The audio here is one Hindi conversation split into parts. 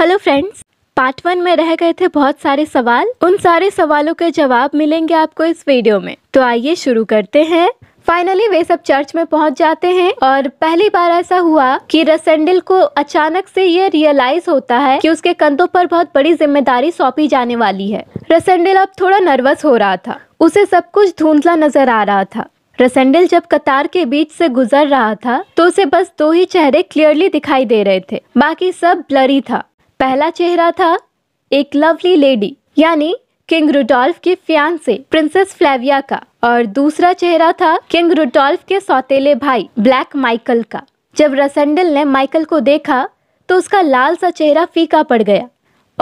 हेलो फ्रेंड्स पार्ट वन में रह गए थे बहुत सारे सवाल उन सारे सवालों के जवाब मिलेंगे आपको इस वीडियो में तो आइए शुरू करते हैं फाइनली वे सब चर्च में पहुंच जाते हैं और पहली बार ऐसा हुआ कि रसेंडल को अचानक से ये रियलाइज होता है कि उसके कंधों पर बहुत बड़ी जिम्मेदारी सौंपी जाने वाली है रसेंडल अब थोड़ा नर्वस हो रहा था उसे सब कुछ धुंधला नजर आ रहा था रसेंडल जब कतार के बीच से गुजर रहा था तो उसे बस दो ही चेहरे क्लियरली दिखाई दे रहे थे बाकी सब ब्लरी था पहला चेहरा था एक लवली लेडी यानी किंग रुडोल्फ के फियान से प्रिंसेस फ्लेविया का और दूसरा चेहरा था किंग रुडोल्फ के सौतेले भाई ब्लैक माइकल का जब रसेंडल ने माइकल को देखा तो उसका लाल सा चेहरा फीका पड़ गया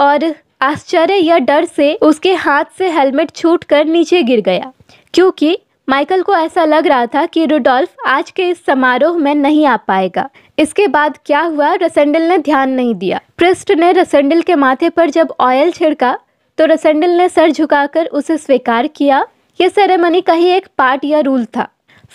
और आश्चर्य या डर से उसके हाथ से हेलमेट छूट कर नीचे गिर गया क्योंकि माइकल को ऐसा लग रहा था कि रुडोल्फ आज के इस समारोह में नहीं आ पाएगा इसके बाद क्या हुआ रसेंडल ने ध्यान नहीं दिया प्रिस्ट ने रसेंडल के माथे पर जब ऑयल छिड़का तो रसेंडल ने सर झुकाकर उसे स्वीकार किया ये सेरेमनी का ही एक पार्ट या रूल था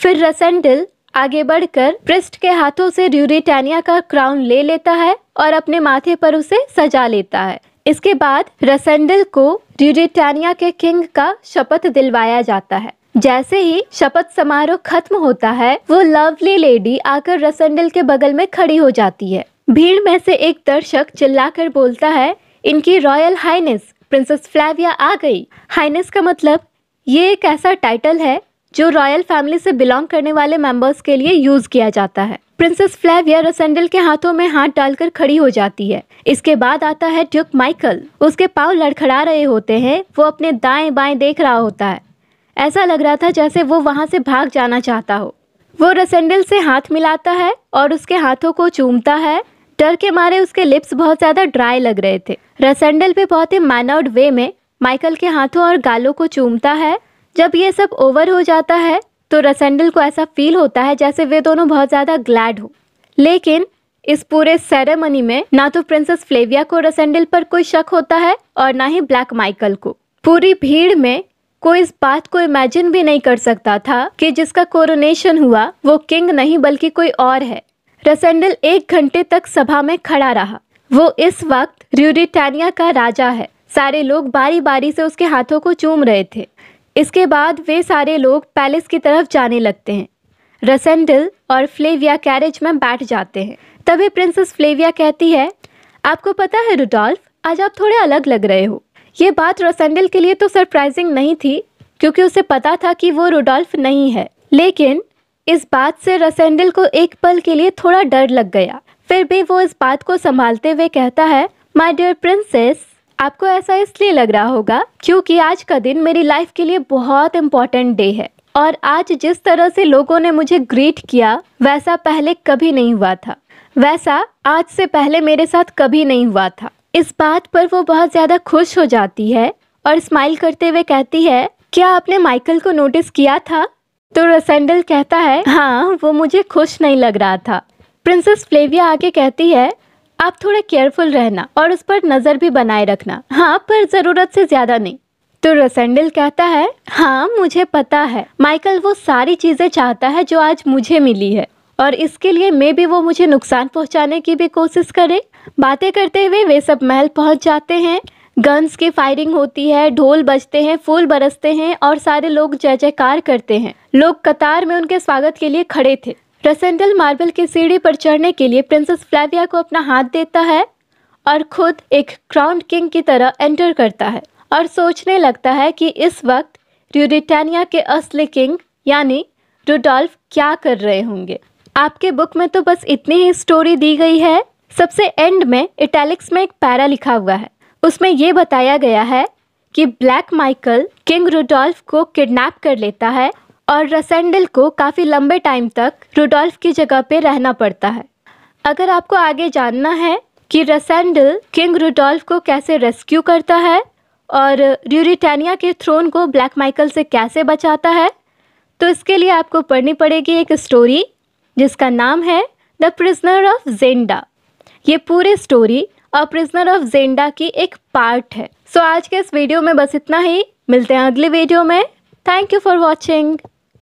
फिर रसेंडल आगे बढ़कर प्रिस्ट के हाथों से र्यूरिटानिया का क्राउन ले लेता है और अपने माथे पर उसे सजा लेता है इसके बाद रसेंडल को र्यूरिटानिया के किंग का शपथ दिलवाया जाता है जैसे ही शपथ समारोह खत्म होता है वो लवली लेडी आकर रसंडल के बगल में खड़ी हो जाती है भीड़ में से एक दर्शक चिल्लाकर बोलता है इनकी रॉयल हाइनेस प्रिंसेस फ्लैविया आ गई हाइनेस का मतलब ये एक ऐसा टाइटल है जो रॉयल फैमिली से बिलोंग करने वाले मेंबर्स के लिए यूज किया जाता है प्रिंसेस फ्लैविया रसेंडल के हाथों में हाथ डालकर खड़ी हो जाती है इसके बाद आता है ड्यूक माइकल उसके पाव लड़खड़ा रहे होते हैं वो अपने दाएं बाएं देख रहा होता है ऐसा लग रहा था जैसे वो वहाँ से भाग जाना चाहता हो वो रसेंडल से हाथ मिलाता है और उसके हाथों को चूमता है डर के मारे उसके लिप्स बहुत ज़्यादा ड्राई लग रहे थे रसेंडल भी बहुत ही मैनर्ड वे में माइकल के हाथों और गालों को चूमता है जब ये सब ओवर हो जाता है तो रसेंडल को ऐसा फील होता है जैसे वे दोनों बहुत ज़्यादा ग्लैड हो लेकिन इस पूरे सेरेमनी में ना तो प्रिंसेस फ्लेविया को रसेंडल पर कोई शक होता है और ना ही ब्लैक माइकल को पूरी भीड़ में कोई इस बात को इमेजिन भी नहीं कर सकता था कि जिसका कोरोनेशन हुआ वो किंग नहीं बल्कि कोई और है रसेंडल एक घंटे तक सभा में खड़ा रहा वो इस वक्त र्यूरिटानिया का राजा है सारे लोग बारी बारी से उसके हाथों को चूम रहे थे इसके बाद वे सारे लोग पैलेस की तरफ जाने लगते हैं रसेंडल और फ्लेविया कैरेज में बैठ जाते हैं तभी प्रिंसेस फ्लेविया कहती है आपको पता है रुडोल्फ आज आप थोड़े अलग लग रहे हो ये बात रोसेंडल के लिए तो सरप्राइजिंग नहीं थी क्योंकि उसे पता था कि वो रोडोल्फ नहीं है लेकिन इस बात से रसेंडल को एक पल के लिए थोड़ा डर लग गया फिर भी वो इस बात को संभालते हुए कहता है माय डियर प्रिंसेस आपको ऐसा इसलिए लग रहा होगा क्योंकि आज का दिन मेरी लाइफ के लिए बहुत इम्पोर्टेंट डे है और आज जिस तरह से लोगों ने मुझे ग्रीट किया वैसा पहले कभी नहीं हुआ था वैसा आज से पहले मेरे साथ कभी नहीं हुआ था इस बात पर वो बहुत ज़्यादा खुश हो जाती है और स्माइल करते हुए कहती है क्या आपने माइकल को नोटिस किया था तो रसेंडल कहता है हाँ वो मुझे खुश नहीं लग रहा था प्रिंसेस फ्लेविया आके कहती है आप थोड़ा केयरफुल रहना और उस पर नज़र भी बनाए रखना हाँ पर ज़रूरत से ज़्यादा नहीं तो रसेंडल कहता है हाँ मुझे पता है माइकल वो सारी चीज़ें चाहता है जो आज मुझे मिली है और इसके लिए मे भी वो मुझे नुकसान पहुंचाने की भी कोशिश करे बातें करते हुए वे सब महल पहुंच जाते हैं गन्स की फायरिंग होती है ढोल बजते हैं फूल बरसते हैं और सारे लोग जय जयकार करते हैं लोग कतार में उनके स्वागत के लिए खड़े थे रसेंडल मार्बल की सीढ़ी पर चढ़ने के लिए प्रिंसेस फ्लाविया को अपना हाथ देता है और खुद एक क्राउन किंग की तरह एंटर करता है और सोचने लगता है कि इस वक्त रूरिटानिया के असली किंग यानी रूडोल्फ क्या कर रहे होंगे आपके बुक में तो बस इतनी ही स्टोरी दी गई है सबसे एंड में इटैलिक्स में एक पैरा लिखा हुआ है उसमें ये बताया गया है कि ब्लैक माइकल किंग रुडोल्फ को किडनैप कर लेता है और रसेंडल को काफ़ी लंबे टाइम तक रूडोल्फ की जगह पे रहना पड़ता है अगर आपको आगे जानना है कि रसेंडल किंग रूडोल्फ को कैसे रेस्क्यू करता है और र्यूरिटानिया के थ्रोन को ब्लैक माइकल से कैसे बचाता है तो इसके लिए आपको पढ़नी पड़ेगी एक स्टोरी जिसका नाम है द प्रिजनर ऑफ जेंडा ये पूरी story a prisoner of Zenda की एक पार्ट है सो so, आज के इस वीडियो में बस इतना ही मिलते हैं अगली वीडियो में थैंक यू फॉर वॉचिंग